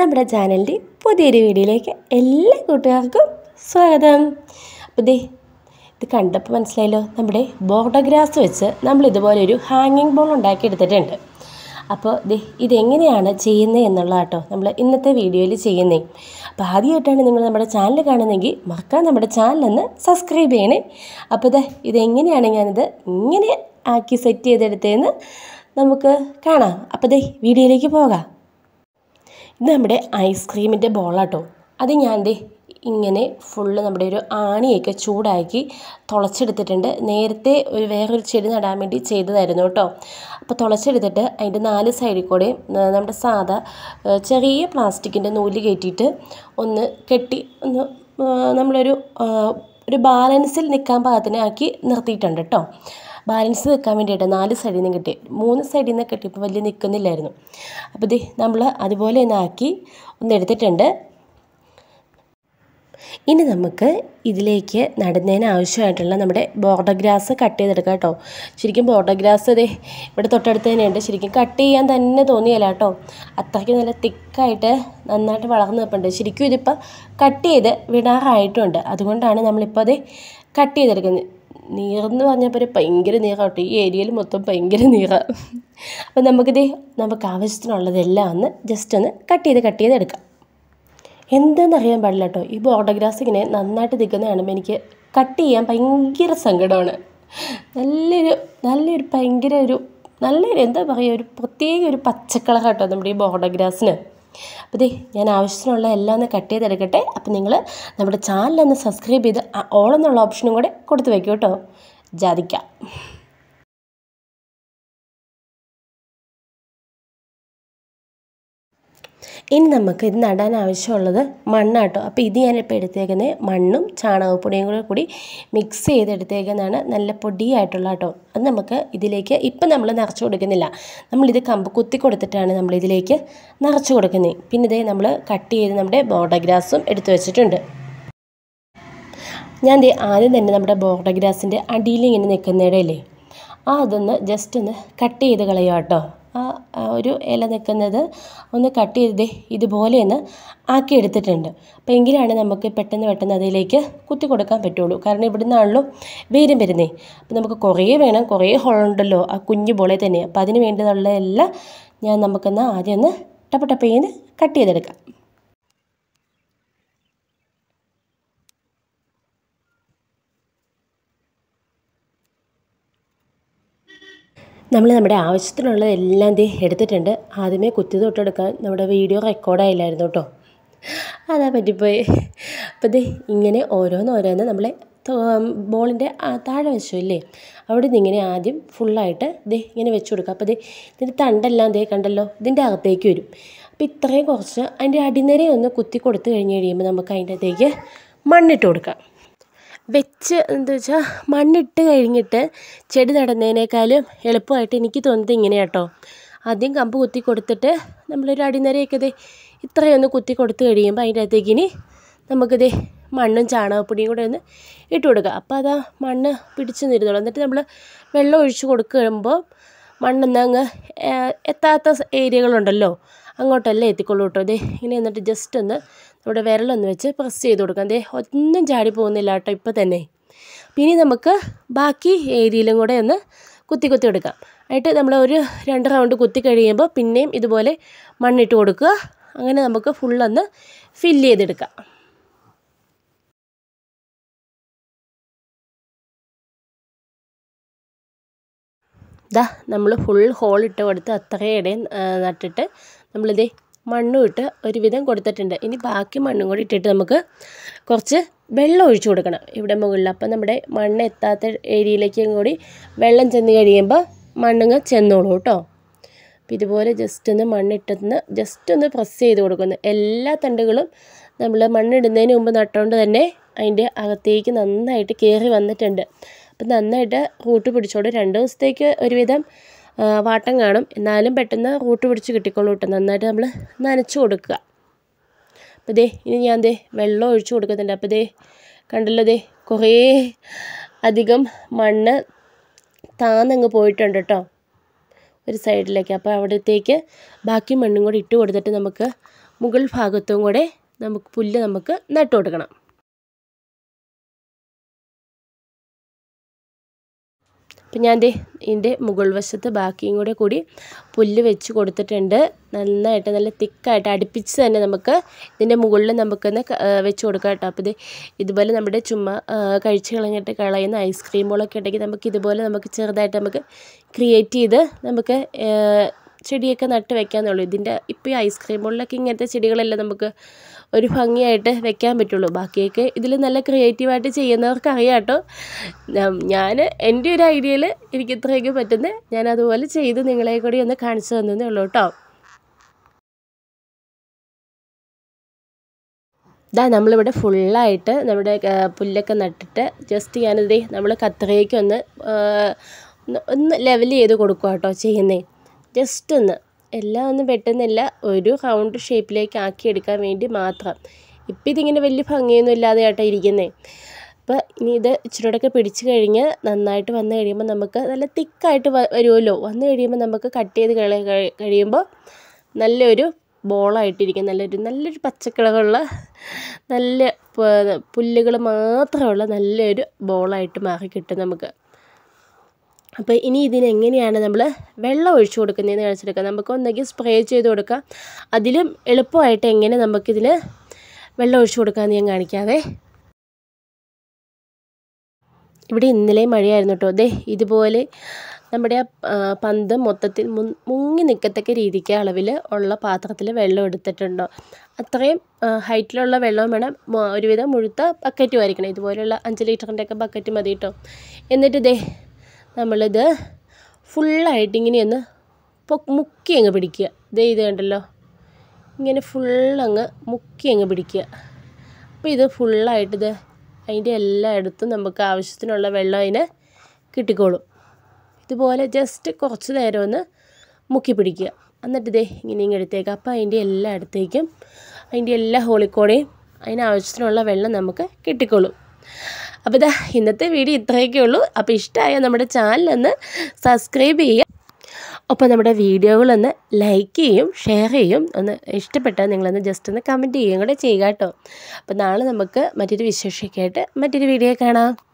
നമ്മുടെ ചാനലിൻ്റെ പുതിയൊരു വീഡിയോയിലേക്ക് എല്ലാ കൂട്ടുകാർക്കും സ്വാഗതം അപ്പോൾ ദേ ഇത് കണ്ടപ്പോൾ മനസ്സിലായല്ലോ നമ്മുടെ ഗ്രാസ് വെച്ച് നമ്മൾ ഇതുപോലെ ഒരു ഹാങ്ങിങ് ബോൾ ഉണ്ടാക്കിയെടുത്തിട്ടുണ്ട് അപ്പോൾ ദേ ഇതെങ്ങനെയാണ് ചെയ്യുന്നത് എന്നുള്ള കേട്ടോ നമ്മൾ ഇന്നത്തെ വീഡിയോയിൽ ചെയ്യുന്നത് അപ്പോൾ ആദ്യമായിട്ടാണ് നിങ്ങൾ നമ്മുടെ ചാനൽ കാണുന്നതെങ്കിൽ മറക്കാൻ നമ്മുടെ ചാനലൊന്ന് സബ്സ്ക്രൈബ് ചെയ്യണേ അപ്പോൾ ദേ ഇതെങ്ങനെയാണ് ഞാനിത് ഇങ്ങനെ ആക്കി സെറ്റ് ചെയ്തെടുത്തതെന്ന് നമുക്ക് കാണാം അപ്പോൾ ദേ വീഡിയോയിലേക്ക് പോകാം നമ്മുടെ ഐസ്ക്രീമിൻ്റെ ബോളാട്ടോ അത് ഞാൻ ദേ ഇങ്ങനെ ഫുള്ള് നമ്മുടെ ഒരു ആണിയൊക്കെ ചൂടാക്കി തുളച്ചെടുത്തിട്ടുണ്ട് നേരത്തെ ഒരു വേറൊരു ചെടി നടാൻ വേണ്ടി ചെയ്തതായിരുന്നു കേട്ടോ അപ്പോൾ തുളച്ചെടുത്തിട്ട് അതിൻ്റെ നാല് സൈഡിൽ കൂടെ നമ്മുടെ സാധാ ചെറിയ പ്ലാസ്റ്റിക്കിൻ്റെ നൂല് കയറ്റിയിട്ട് ഒന്ന് കെട്ടി ഒന്ന് നമ്മളൊരു ഒരു ബാലൻസിൽ നിൽക്കാൻ പാകത്തിനാക്കി നിർത്തിയിട്ടുണ്ട് കേട്ടോ ബാലൻസ് നിൽക്കാൻ വേണ്ടിയിട്ട് നാല് സൈഡിൽ നിന്ന് കിട്ടി മൂന്ന് സൈഡിൽ നിന്ന് കിട്ടിയപ്പോൾ വലിയ നിൽക്കുന്നില്ലായിരുന്നു അപ്പോൾ ഇത് നമ്മൾ അതുപോലെ തന്നെ ആക്കി ഒന്ന് ഇനി നമുക്ക് ഇതിലേക്ക് നടുന്നതിന് ആവശ്യമായിട്ടുള്ള നമ്മുടെ ബോർഡർ ഗ്രാസ് കട്ട് ചെയ്തെടുക്കാം കേട്ടോ ശരിക്കും ബോർഡർ ഗ്രാസ് അതെ ഇവിടെ തൊട്ടടുത്ത് തന്നെയുണ്ട് ശരിക്കും കട്ട് ചെയ്യാൻ തന്നെ തോന്നിയല്ല കേട്ടോ അത്രയ്ക്ക് നല്ല തിക്കായിട്ട് നന്നായിട്ട് വളർന്നു നിൽപ്പുണ്ട് ശരിക്കും ഇതിപ്പോൾ കട്ട് ചെയ്ത് വിടാറായിട്ടുണ്ട് അതുകൊണ്ടാണ് നമ്മളിപ്പോൾ അത് കട്ട് ചെയ്തെടുക്കുന്നത് നീറെന്ന് പോലെ ഭയങ്കര നീറാണ് കേട്ടോ ഈ ഏരിയയിൽ മൊത്തം ഭയങ്കര നീറ അപ്പോൾ നമുക്കിത് നമുക്ക് ആവശ്യത്തിനുള്ളതെല്ലാം ഒന്ന് ജസ്റ്റ് ഒന്ന് കട്ട് ചെയ്ത് കട്ട് ചെയ്ത് എടുക്കാം എന്താണെന്ന് അറിയാൻ പാടില്ല കേട്ടോ ഈ ഗ്രാസ് ഇങ്ങനെ നന്നായിട്ട് നിൽക്കുന്ന കാണുമ്പോൾ എനിക്ക് കട്ട് ചെയ്യാൻ ഭയങ്കര സങ്കടമാണ് നല്ലൊരു നല്ലൊരു ഭയങ്കര ഒരു നല്ലൊരു എന്താ പറയുക ഒരു പ്രത്യേക ഒരു പച്ചക്കളർ കേട്ടോ നമ്മുടെ ഈ ബോർഡോഗ്രാസിന് അപ്പോൾ ദേ ഞാൻ ആവശ്യത്തിനുള്ള എല്ലാം ഒന്ന് കട്ട് ചെയ്തെടുക്കട്ടെ അപ്പോൾ നിങ്ങൾ നമ്മുടെ ചാനലൊന്ന് സബ്സ്ക്രൈബ് ചെയ്ത് ഓൾ എന്നുള്ള ഓപ്ഷനും കൂടെ കൊടുത്തു വയ്ക്കും കേട്ടോ ജാതിക്ക ഇനി നമുക്ക് ഇത് നടാൻ ആവശ്യമുള്ളത് മണ്ണാട്ടോ അപ്പോൾ ഇത് ഞാനിപ്പോൾ എടുത്തേക്കുന്നത് മണ്ണും ചാണകപ്പൊടിയും കൂടെ കൂടി മിക്സ് ചെയ്തെടുത്തേക്കുന്നതാണ് നല്ല പൊടിയായിട്ടുള്ള ആട്ടോ അത് നമുക്ക് ഇതിലേക്ക് ഇപ്പം നമ്മൾ നിറച്ച് കൊടുക്കുന്നില്ല നമ്മളിത് കമ്പ് കുത്തി കൊടുത്തിട്ടാണ് നമ്മളിതിലേക്ക് നിറച്ച് കൊടുക്കുന്നത് പിന്നെ ഇതേ നമ്മൾ കട്ട് ചെയ്ത് നമ്മുടെ ബോർഡർ ഗ്രാസും എടുത്തു വെച്ചിട്ടുണ്ട് ഞാൻ ദേ ആദ്യം തന്നെ നമ്മുടെ ബോർഡർ ഗ്രാസിൻ്റെ അടിയിൽ ഇങ്ങനെ നിൽക്കുന്നതിടയില്ലേ ആ അതൊന്ന് ജസ്റ്റ് ഒന്ന് കട്ട് ചെയ്ത് കളയാം കേട്ടോ ആ ഒരു ഇല നിൽക്കുന്നത് ഒന്ന് കട്ട് ചെയ്ത് ഇതുപോലെ ഒന്ന് എടുത്തിട്ടുണ്ട് അപ്പോൾ എങ്കിലാണ് നമുക്ക് പെട്ടെന്ന് പെട്ടെന്ന് അതിലേക്ക് കുത്തി കൊടുക്കാൻ പറ്റുള്ളൂ കാരണം ഇവിടെ നിന്നാണല്ലോ വേരും വരുന്നേ അപ്പോൾ നമുക്ക് കുറേ വേണം കുറേ ഹോളുണ്ടല്ലോ ആ കുഞ്ഞു പോലെ തന്നെ അപ്പോൾ അതിന് വേണ്ടതുള്ള എല്ലാം ഞാൻ നമുക്കെന്നാൽ ആദ്യം ഒന്ന് ടപ്പ ടപ്പ ചെയ്ത് കട്ട് ചെയ്തെടുക്കാം നമ്മൾ നമ്മുടെ ആവശ്യത്തിനുള്ളത് എല്ലാം ഇത് എടുത്തിട്ടുണ്ട് ആദ്യമേ കുത്തി തൊട്ടെടുക്കാൻ നമ്മുടെ വീഡിയോ റെക്കോർഡായില്ലായിരുന്നു കേട്ടോ അതാ പറ്റിപ്പോയി അപ്പോൾ ഇത് ഇങ്ങനെ ഓരോന്നോരോന്ന് നമ്മൾ ബോളിൻ്റെ താഴെ വശമില്ലേ അവിടെ നിന്ന് ഇങ്ങനെ ആദ്യം ഫുള്ളായിട്ട് ഇത് ഇങ്ങനെ വെച്ച് കൊടുക്കുക അപ്പോൾ ഇത് ഇതിൻ്റെ തണ്ടെല്ലാം ദേ കണ്ടല്ലോ ഇതിൻ്റെ അകത്തേക്ക് വരും അപ്പോൾ ഇത്രയും കുറച്ച് അതിൻ്റെ അടിനിരയൊന്ന് കുത്തി കൊടുത്തു കഴിഞ്ഞ് കഴിയുമ്പോൾ നമുക്ക് അതിൻ്റെ അകത്തേക്ക് മണ്ണിട്ട് കൊടുക്കാം വെച്ച് എന്താ വെച്ചാൽ മണ്ണിട്ട് കഴിഞ്ഞിട്ട് ചെടി നടുന്നതിനേക്കാളും എളുപ്പമായിട്ട് എനിക്ക് തോന്നുന്നത് ഇങ്ങനെ കേട്ടോ ആദ്യം കമ്പ് കുത്തി കൊടുത്തിട്ട് നമ്മളൊരു അടിനരയൊക്കെ ഇത് ഇത്രയൊന്ന് കുത്തി കൊടുത്ത് കഴിയുമ്പോൾ അതിൻ്റെ അകത്തേക്ക് ഇനി നമുക്ക് ദേ മണ്ണും ചാണകപ്പൊടിയും കൂടെ ഒന്ന് ഇട്ട് കൊടുക്കുക അപ്പോൾ അതാ മണ്ണ് പിടിച്ച് നിരുന്നുള്ളൂ എന്നിട്ട് നമ്മൾ വെള്ളം ഒഴിച്ച് കൊടുക്കുമ്പോൾ മണ്ണെന്ന് അങ്ങ് എത്താത്ത ഏരിയകളുണ്ടല്ലോ അങ്ങോട്ടല്ലേ എത്തിക്കൊള്ളൂ കേട്ടോ അതെ ഇങ്ങനെ എന്നിട്ട് ജസ്റ്റ് ഒന്ന് ഇവിടെ വിരലൊന്ന് വെച്ച് പ്രസ് ചെയ്ത് കൊടുക്കാം ദേ ഒന്നും ചാടി പോകുന്നില്ല കേട്ടോ ഇപ്പം തന്നെ പിന്നെ നമുക്ക് ബാക്കി ഏരിയയിലും കൂടെ ഒന്ന് കുത്തി കുത്തി എടുക്കാം ആയിട്ട് നമ്മൾ ഒരു രണ്ട് റൗണ്ട് കുത്തി കഴിയുമ്പോൾ പിന്നെയും ഇതുപോലെ മണ്ണിട്ട് കൊടുക്കുക അങ്ങനെ നമുക്ക് ഫുള്ളൊന്ന് ഫില്ല് ചെയ്തെടുക്കാം ദാ നമ്മൾ ഫുൾ ഹോൾ ഇട്ട് കൊടുത്ത് ഇടയും നട്ടിട്ട് നമ്മളിത് മണ്ണും ഇട്ട് ഒരുവിധം കൊടുത്തിട്ടുണ്ട് ഇനി ബാക്കി മണ്ണും കൂടി ഇട്ടിട്ട് നമുക്ക് കുറച്ച് വെള്ളം ഒഴിച്ചു കൊടുക്കണം ഇവിടെ മുകളിൽ അപ്പം നമ്മുടെ മണ്ണ് എത്താത്ത ഏരിയയിലേക്കും കൂടി വെള്ളം ചെന്ന് കഴിയുമ്പോൾ മണ്ണുങ്ങ് ചെന്നോളൂ കേട്ടോ അപ്പോൾ ഇതുപോലെ ജസ്റ്റ് ഒന്ന് മണ്ണിട്ടെന്ന് ജസ്റ്റ് ഒന്ന് പ്രസ് ചെയ്ത് കൊടുക്കുന്നു എല്ലാ തണ്ടുകളും നമ്മൾ മണ്ണിടുന്നതിന് മുമ്പ് നട്ടുകൊണ്ട് തന്നെ അതിൻ്റെ അകത്തേക്ക് നന്നായിട്ട് കയറി വന്നിട്ടുണ്ട് അപ്പം നന്നായിട്ട് റൂട്ട് പിടിച്ചോണ്ട് രണ്ട് ദിവസത്തേക്ക് ഒരുവിധം വാട്ടം കാണും എന്നാലും പെട്ടെന്ന് റൂട്ട് പിടിച്ച് കിട്ടിക്കോളൂ കേട്ടോ നന്നായിട്ട് നമ്മൾ നനച്ച് കൊടുക്കുക അപ്പോൾ ദേ ഇനി ഞാൻ ദേ വെള്ളം ഒഴിച്ചു കൊടുക്കുന്നുണ്ട് അപ്പോൾ ദേ കണ്ടല്ലോ ദേ കുറേ അധികം മണ്ണ് താന്നങ്ങ് പോയിട്ടുണ്ട് കേട്ടോ ഒരു സൈഡിലേക്ക് അപ്പോൾ അവിടത്തേക്ക് ബാക്കി മണ്ണും കൂടി ഇട്ട് കൊടുത്തിട്ട് നമുക്ക് മുകൾ ഭാഗത്തും കൂടെ നമുക്ക് പുല്ല് നമുക്ക് നട്ടു കൊടുക്കണം അപ്പം ഞാൻ ഇതിൻ്റെ മുകൾ വശത്ത് ബാക്കിയും കൂടെ കൂടി പുല്ല് വെച്ച് കൊടുത്തിട്ടുണ്ട് നന്നായിട്ട് നല്ല തിക്കായിട്ട് അടുപ്പിച്ച് തന്നെ നമുക്ക് ഇതിൻ്റെ മുകളിൽ നമുക്കൊന്ന് വെച്ച് കൊടുക്കാം കേട്ടോ അപ്പോൾ ഇത് ഇതുപോലെ നമ്മുടെ ചുമ്മാ കഴിച്ച് കളഞ്ഞിട്ട് കളയുന്ന ഐസ്ക്രീമുകളൊക്കെ ഉണ്ടെങ്കിൽ നമുക്ക് ഇതുപോലെ നമുക്ക് ചെറുതായിട്ട് നമുക്ക് ക്രിയേറ്റ് ചെയ്ത് നമുക്ക് ചെടിയൊക്കെ നട്ട് വെക്കാന്നുള്ളൂ ഇതിൻ്റെ ഇപ്പോൾ ഈ ഐസ്ക്രീം ബോളിലൊക്കെ ഇങ്ങനത്തെ ചെടികളെല്ലാം നമുക്ക് ഒരു ഭംഗിയായിട്ട് വെക്കാൻ പറ്റുള്ളൂ ബാക്കിയൊക്കെ ഇതിൽ നല്ല ക്രിയേറ്റീവായിട്ട് ചെയ്യുന്നവർക്ക് അറിയാം കേട്ടോ ഞാൻ എൻ്റെ ഒരു ഐഡിയയിൽ എനിക്ക് ഇത്രയൊക്കെ പറ്റുന്നത് ഞാൻ അതുപോലെ ചെയ്ത് നിങ്ങളെ കൂടി ഒന്ന് കാണിച്ചു തന്നേ ഉള്ളൂ കേട്ടോ ഇതാ നമ്മളിവിടെ ഫുള്ളായിട്ട് നമ്മുടെ പുല്ലൊക്കെ നട്ടിട്ട് ജസ്റ്റ് ഞാനിതേ നമ്മൾ കത്രികയ്ക്ക് ഒന്ന് ഒന്ന് ലെവൽ ചെയ്ത് കൊടുക്കുക കേട്ടോ ചെയ്യുന്നേ ജസ്റ്റ് ഒന്ന് എല്ലാം ഒന്നും പെട്ടെന്നല്ല ഒരു റൗണ്ട് ഷേപ്പിലേക്ക് ആക്കിയെടുക്കാൻ വേണ്ടി മാത്രം ഇപ്പം ഇതിങ്ങനെ വലിയ ഭംഗിയൊന്നും ഇല്ലാതെ ആട്ടോ ഇരിക്കുന്നത് അപ്പോൾ ഇനി ഇത് ഇച്ചിരിയോടൊക്കെ പിടിച്ച് കഴിഞ്ഞ് നന്നായിട്ട് വന്നു കഴിയുമ്പോൾ നമുക്ക് നല്ല തിക്കായിട്ട് വരുമല്ലോ വന്നു കഴിയുമ്പോൾ നമുക്ക് കട്ട് ചെയ്ത് കഴിയുമ്പോൾ നല്ലൊരു ബോളായിട്ടിരിക്കും നല്ലൊരു നല്ലൊരു പച്ചക്കളറുള്ള നല്ല പുല്ലുകൾ മാത്രമുള്ള നല്ലൊരു ബോളായിട്ട് മാറി കിട്ടും നമുക്ക് അപ്പോൾ ഇനി ഇതിനെങ്ങനെയാണ് നമ്മൾ വെള്ളം ഒഴിച്ചു കൊടുക്കുന്നതെന്ന് കാണിച്ചെടുക്കാം നമുക്ക് ഒന്നെങ്കിൽ സ്പ്രേ ചെയ്ത് കൊടുക്കാം അതിലും എളുപ്പമായിട്ട് എങ്ങനെ നമുക്കിതിൽ വെള്ളം ഒഴിച്ചു കൊടുക്കാമെന്ന് ഞാൻ കാണിക്കാവേ ഇവിടെ ഇന്നലെ മഴയായിരുന്നു കേട്ടോ അതെ ഇതുപോലെ നമ്മുടെ ആ പന്ത് മൊത്തത്തിൽ മുങ്ങി നിൽക്കത്തക്ക രീതിക്ക് അളവിൽ ഉള്ള പാത്രത്തിൽ വെള്ളം എടുത്തിട്ടുണ്ടോ അത്രയും ഹൈറ്റിലുള്ള വെള്ളം വേണം ഒരുവിധം മുഴുത്ത ബക്കറ്റും ആയിരിക്കണം ഇതുപോലെയുള്ള അഞ്ച് ലിറ്ററിൻ്റെയൊക്കെ ബക്കറ്റ് മതി കേട്ടോ എന്നിട്ട് ദേ നമ്മളിത് ഫുള്ളായിട്ട് ഇങ്ങനെയൊന്ന് ഒന്ന് മുക്കി അങ്ങ് പിടിക്കുക ദേ ഇത് കണ്ടല്ലോ ഇങ്ങനെ ഫുള്ളങ്ങ് മുക്കി അങ്ങ് പിടിക്കുക അപ്പോൾ ഇത് ഫുള്ളായിട്ട് ഇത് അതിൻ്റെ എല്ലായിടത്തും നമുക്ക് ആവശ്യത്തിനുള്ള വെള്ളം അതിന് കിട്ടിക്കോളും ഇതുപോലെ ജസ്റ്റ് കുറച്ച് നേരം ഒന്ന് മുക്കി പിടിക്കുക എന്നിട്ട് ഇതേ ഇങ്ങനെ ഇങ്ങനെ എടുത്തേക്കുക അപ്പോൾ അതിൻ്റെ എല്ലായിടത്തേക്കും അതിൻ്റെ എല്ലാ ഹോളിക്കോടെയും അതിനാവശ്യത്തിനുള്ള വെള്ളം നമുക്ക് കിട്ടിക്കോളും അപ്പോൾ ഇതാ ഇന്നത്തെ വീഡിയോ ഇത്രയൊക്കെ ഉള്ളൂ അപ്പോൾ ഇഷ്ടമായ നമ്മുടെ ചാനലൊന്ന് സബ്സ്ക്രൈബ് ചെയ്യുക ഒപ്പം നമ്മുടെ വീഡിയോകളൊന്ന് ലൈക്ക് ചെയ്യും ഷെയർ ചെയ്യും ഒന്ന് ഇഷ്ടപ്പെട്ടാൽ നിങ്ങളൊന്ന് ജസ്റ്റ് ഒന്ന് കമൻറ്റ് ചെയ്യുകയും കൂടെ ചെയ്യുക കേട്ടോ അപ്പോൾ നാളെ നമുക്ക് മറ്റൊരു വിശേഷമൊക്കെ ആയിട്ട് മറ്റൊരു വീഡിയോ കാണാം